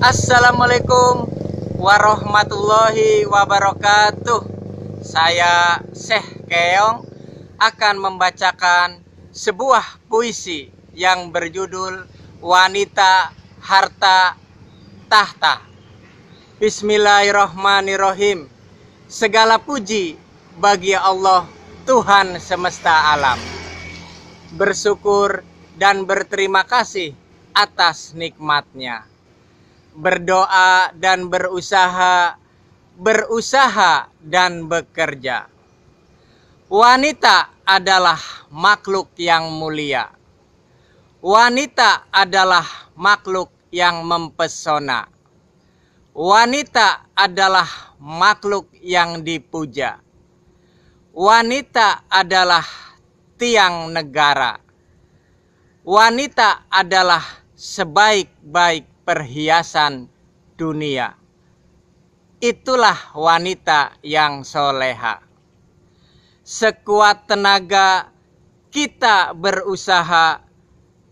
Assalamualaikum warahmatullahi wabarakatuh Saya Syekh Keong akan membacakan sebuah puisi yang berjudul Wanita Harta Tahta Bismillahirrahmanirrahim Segala puji bagi Allah Tuhan semesta alam Bersyukur dan berterima kasih atas nikmatnya berdoa dan berusaha, berusaha dan bekerja. Wanita adalah makhluk yang mulia. Wanita adalah makhluk yang mempesona. Wanita adalah makhluk yang dipuja. Wanita adalah tiang negara. Wanita adalah sebaik-baik perhiasan dunia. Itulah wanita yang soleha. Sekuat tenaga kita berusaha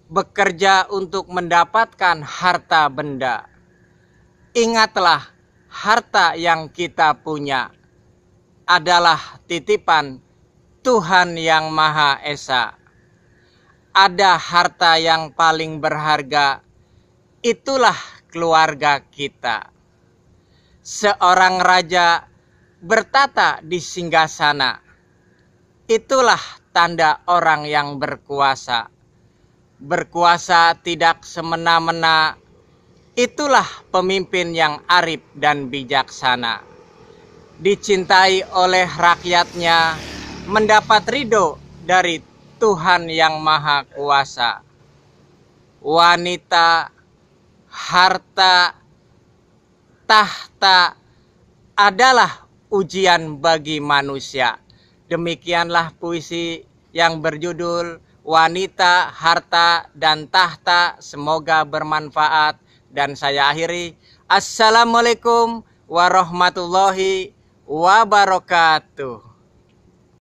bekerja untuk mendapatkan harta benda. Ingatlah, harta yang kita punya adalah titipan Tuhan Yang Maha Esa. Ada harta yang paling berharga itulah keluarga kita. Seorang raja bertata di singgasana. Itulah tanda orang yang berkuasa. Berkuasa tidak semena-mena. Itulah pemimpin yang arif dan bijaksana. Dicintai oleh rakyatnya, mendapat ridho dari Tuhan yang Maha Kuasa. Wanita harta, tahta adalah ujian bagi manusia. Demikianlah puisi yang berjudul Wanita, Harta, dan Tahta. Semoga bermanfaat. Dan saya akhiri, Assalamualaikum warahmatullahi wabarakatuh.